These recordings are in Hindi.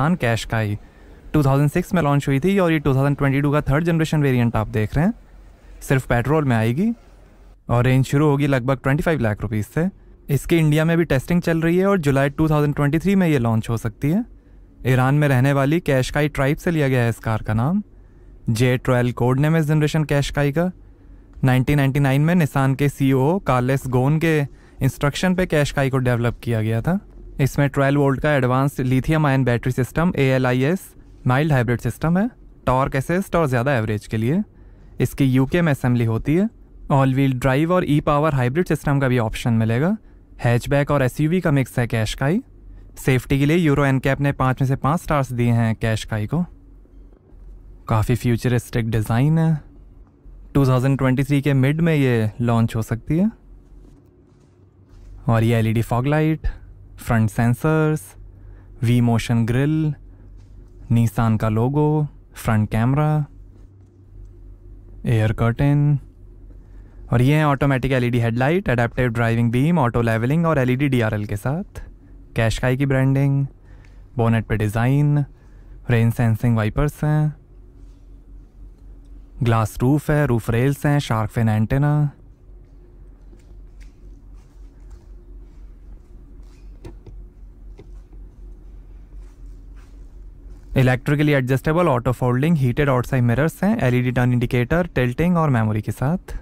पाकिस्तान कैश का ही 2006 में लॉन्च हुई थी और ये 2022 का थर्ड जनरेशन वेरिएंट आप देख रहे हैं सिर्फ पेट्रोल में आएगी और रेंज शुरू होगी लगभग 25 लाख रुपीस से इसकी इंडिया में भी टेस्टिंग चल रही है और जुलाई 2023 में ये लॉन्च हो सकती है ईरान में रहने वाली कैशकाई ट्राइब से लिया गया है इस कार का नाम जे ट्वेल्व कोड नेम इस जनरेशन कैशकाई का 1999 में निसान के सीईओ कार्लेस गोन के इंस्ट्रक्शन पे कैशकाई को डेवलप किया गया था इसमें ट्वेल्व वोल्ट का advanced lithium ion battery system A L I S mild hybrid system है टॉर्क एसेस्ट और ज़्यादा एवरेज के लिए इसकी यूके में असेंबली होती है ऑल व्हील ड्राइव और ई पावर हाइब्रिड सिस्टम का भी ऑप्शन मिलेगा हैचबैक और एस का मिक्स है कैश काई सेफ्टी के लिए यूरो एन कैप ने पाँच में से पाँच स्टार्स दिए हैं कैश काई को काफ़ी फ्यूचरिस्टिक डिज़ाइन है 2023 के मिड में ये लॉन्च हो सकती है और ये LED fog light front sensors V motion grille Nissan का logo front camera air curtain और ये है automatic LED headlight adaptive driving beam auto levelling और एलईडी डीआरएल के साथ कैशकाई की ब्रांडिंग बोनेट पे डिज़ाइन रेन सेंसिंग वाइपर्स हैं ग्लास रूफ है रूफ रेल्स हैं shark fin antenna electrically adjustable auto folding heated outside mirrors हैं एलईडी टर्न इंडिकेटर टेल्टिंग और मेमोरी के साथ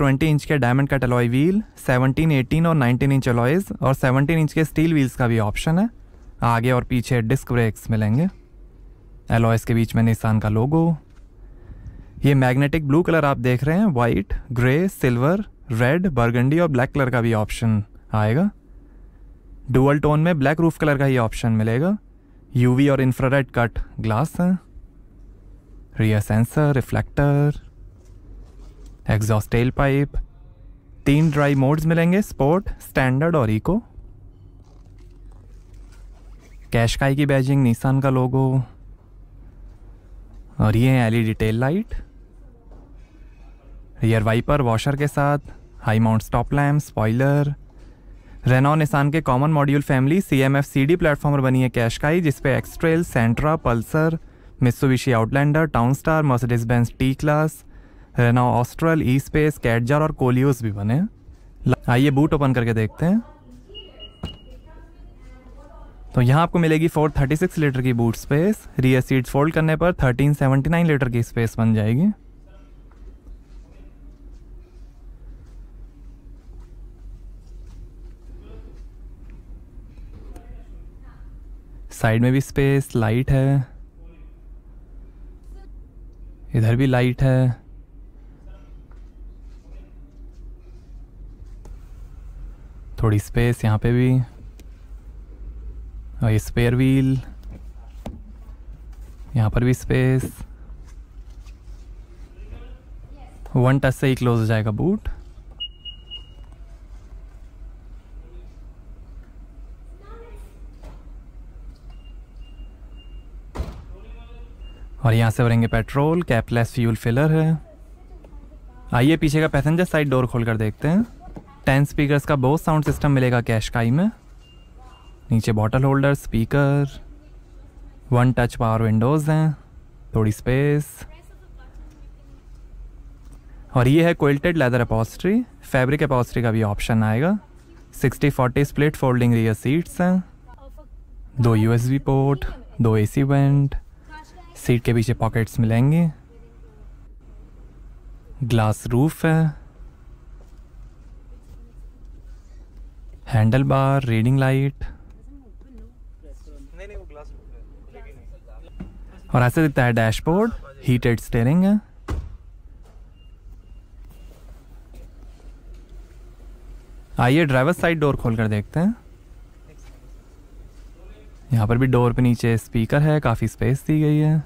20 इंच के डायमंड कट अलॉय व्हील 17, 18 और 19 इंच अलॉयज और 17 इंच के स्टील व्हील्स का भी ऑप्शन है आगे और पीछे डिस्क ब्रेक्स मिलेंगे एलॉयज के बीच में निशान का लोगो ये मैग्नेटिक ब्लू कलर आप देख रहे हैं white grey silver red burgundy और ब्लैक कलर का भी ऑप्शन आएगा डुअल टोन में ब्लैक रूफ कलर का ही ऑप्शन मिलेगा यूवी और infrared cut glass rear sensor reflector exhaust tail pipe तीन ड्राई मोड्स मिलेंगे स्पोर्ट स्टैंडर्ड और इको कैशकाई की बैजिंग निसान का लोगो और ये है LED tail light rear wiper washer के साथ high mount stop lamp spoiler Renault Nissan के common module family C M F C D platform पर बनी है कैशकाई जिसपे एक्सट्रेल सेंट्रा पल्सर मिस्सुविशी Outlander Townstar Mercedes Benz T Class Renault Austral Espace Kadjar और कोलियोस भी बने आइए बूट ओपन करके देखते हैं तो यहाँ आपको मिलेगी 436 लीटर की boot space rear seat fold करने पर 1379 लीटर की स्पेस बन जाएगी साइड में भी स्पेस लाइट है इधर भी लाइट है थोड़ी स्पेस यहाँ पे भी और ये स्पेयर व्हील यहाँ पर भी स्पेस वन टच से ही क्लोज हो जाएगा बूट और यहाँ से भरेंगे पेट्रोल कैपलेस फ्यूल फिलर है आइए पीछे का पैसेंजर साइड डोर खोल कर देखते हैं टेन स्पीकर्स का बहुत साउंड सिस्टम मिलेगा कैश काई में नीचे bottle holder speaker one touch power windows हैं थोड़ी स्पेस और ये है quilted leather upholstery fabric upholstery का भी ऑप्शन आएगा sixty forty split folding rear seats हैं दो यूएसबी पोर्ट दो एसी वेंट सीट के पीछे पॉकेट्स मिलेंगे ग्लास रूफ है हैंडल बार रीडिंग लाइट और ऐसे दिखता है डैशबोर्ड हीटेड स्टेयरिंग है आइए ड्राइवर साइड डोर खोलकर देखते हैं यहाँ पर भी डोर पे नीचे स्पीकर है काफ़ी स्पेस दी गई है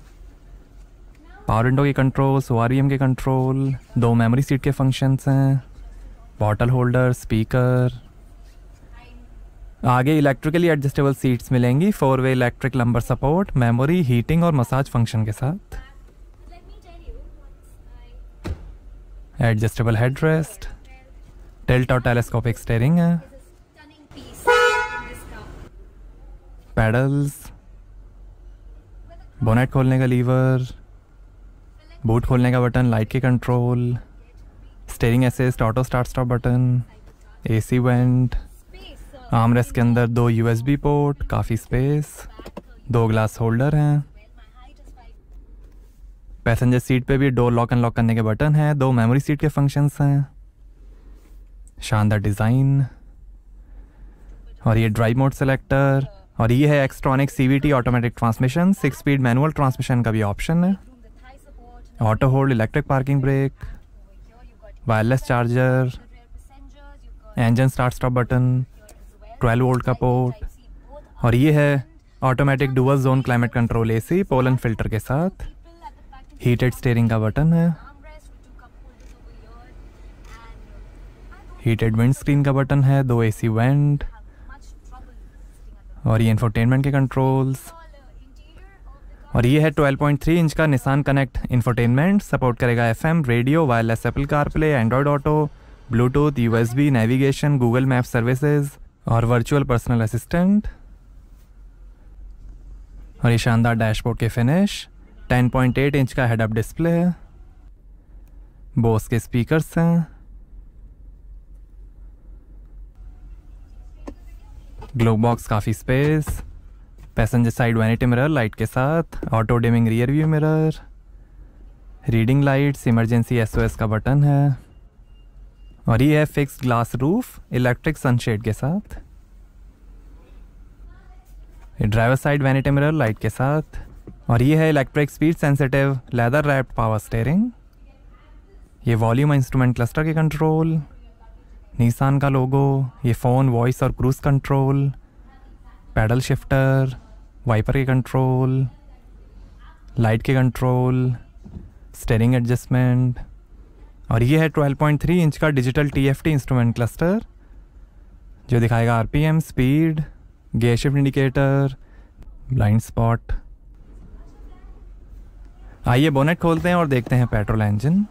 पावर विंडो के कंट्रोल्स ओ के कंट्रोल दो मेमोरी सीट के फंक्शंस हैं बॉटल होल्डर स्पीकर आगे इलेक्ट्रिकली एडजस्टेबल सीट्स मिलेंगी four way electric lumbar support memory heating और मसाज फंक्शन के साथ एडजस्टेबल हेड रेस्ट टिल्ट और टेलीस्कोपिक स्टेयरिंग है पैडल्स बोनेट खोलने का लीवर बूट खोलने का बटन लाइट के control steering assist auto start stop button AC vent armrest के अंदर दो यूएसबी पोर्ट काफ़ी स्पेस दो ग्लास होल्डर हैं पैसेंजर सीट पे भी डोर लॉक अनलॉक करने के बटन हैं दो मेमोरी सीट के फंक्शंस हैं शानदार डिज़ाइन और ये ड्राइव मोड सेलेक्टर और ये है एक्सट्रॉनिक सी automatic transmission six speed manual transmission का भी ऑप्शन है auto hold electric parking brake wireless charger engine start stop button 12 volt का पोर्ट और ये है automatic dual zone climate control AC pollen filter के साथ हीटेड स्टेयरिंग का बटन है हीटेड विंड स्क्रीन का बटन है दो एसी वेंट और ये इन्फोटेनमेंट के कंट्रोल्स और ये है 12.3 इंच का निशान कनेक्ट इन्फोटेनमेंट सपोर्ट करेगा FM radio wireless car CarPlay Android auto Bluetooth USB navigation Google map services और वर्चुअल पर्सनल असिस्टेंट और ये शानदार डैशबोर्ड के फिनिश 10.8 इंच का हेड अप डिस्प्ले है बोस के स्पीकर्स हैं ग्लोव बॉक्स काफ़ी space passenger side vanity mirror light के साथ auto dimming rear view mirror reading lights emergency SOS का बटन है और ये है fix glass roof electric sunshade के साथ driver side vanity mirror light के साथ और ये है electric speed sensitive leather wrapped power steering ये वॉल्यूम इंस्ट्रूमेंट क्लस्टर के कंट्रोल निसान का लोगो ये फ़ोन वॉइस और cruise control paddle shifter wiper के कंट्रोल लाइट के कंट्रोल स्टेरिंग एडजस्टमेंट और ये है 12.3 इंच का डिजिटल टीएफटी इंस्ट्रूमेंट क्लस्टर जो दिखाएगा RPM, speed gear shift indicator blind spot आइए बोनेट खोलते हैं और देखते हैं पेट्रोल इंजन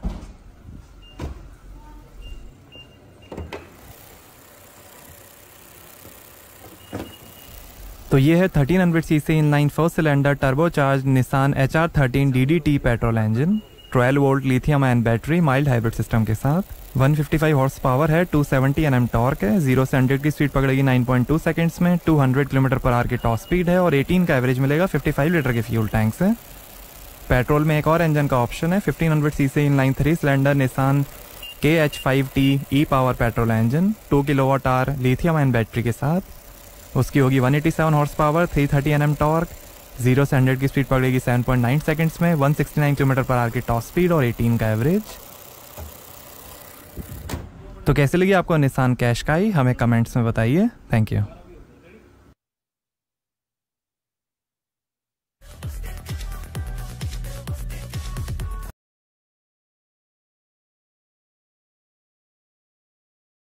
तो ये है thirteen hundred C C in line first cylinder turbocharge Nissan H R thirteen D D T petrol engine twelve volt lithium ion battery mild hybrid system के साथ 155 हॉर्स पावर है 270 सेवेंटी एन एम टॉर्क है जीरो से हंड्रेड की स्पीड पकड़ेगी 9.2 सेकंड में 200 किलोमीटर पर आर की टॉप स्पीड है और 18 का एवरेज मिलेगा 55 लीटर के फ्यूल टैंक से पेट्रोल में एक और इंजन का ऑप्शन है 1500 hundred C C in line three cylinder Nissan के H five T E power petrol engine two kilowatt hour lithium ion battery के साथ उसकी होगी 187 horsepower three thirty N M torque zero से हंड्रेड की स्पीड पकड़ेगी 7.9 सेकेंड्स में 169 किलोमीटर पर आर की टॉप स्पीड और 18 का एवरेज तो कैसे लगी आपको निशान कैश का ही हमें कमेंट्स में बताइए थैंक यू